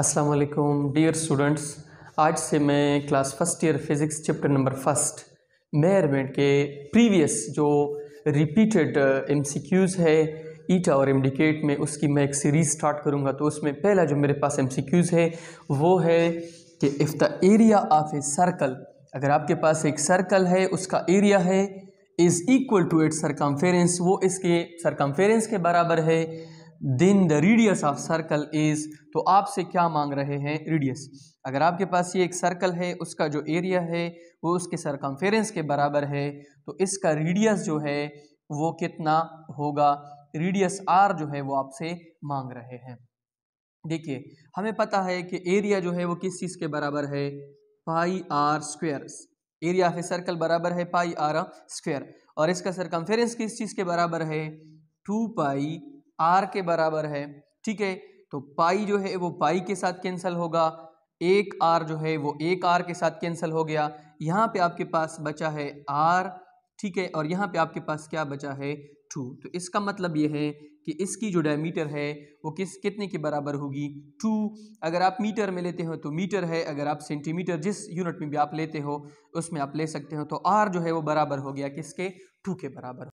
अस्सलाम वालेकुम dear students आज से मैं class first year physics chapter number first measurement के प्रीवियस जो रिपीटेड एम सी क्यूज़ है ईटा और एमडिकेट में उसकी मैं एक सीरीज़ स्टार्ट करूँगा तो उसमें पहला जो मेरे पास एम सी क्यूज़ है वो है कि if the area of a circle अगर आपके पास एक सर्कल है उसका एरिया है is equal to at circumference वो इसके सरकामफेरेंस के बराबर है then the radius of circle is तो आपसे क्या मांग रहे हैं रेडियस अगर आपके पास ये एक सर्कल है उसका जो एरिया है वो उसके सरकमफेरेंस के बराबर है तो इसका रेडियस जो है वो कितना होगा रेडियस आर जो है वो आपसे मांग रहे हैं देखिए हमें पता है कि एरिया जो है वो किस चीज़ के बराबर है pi r square area of a circle बराबर है पाई आर स्क्वेयर और इसका सरकमफेरेंस किस चीज़ के बराबर है टू पाई आर के बराबर है ठीक है तो पाई जो है वो पाई के साथ कैंसिल होगा एक आर जो है वो एक आर के साथ कैंसिल हो गया यहाँ पे आपके पास बचा है आर ठीक है और यहाँ पे आपके पास क्या बचा है टू तो इसका मतलब ये है कि इसकी जो डायमीटर है वो किस कितने के बराबर होगी टू अगर आप मीटर में लेते हो तो मीटर है अगर आप सेंटीमीटर जिस यूनिट में भी आप लेते हो उसमें आप ले सकते हो तो आर जो है वो बराबर हो गया किसके टू के बराबर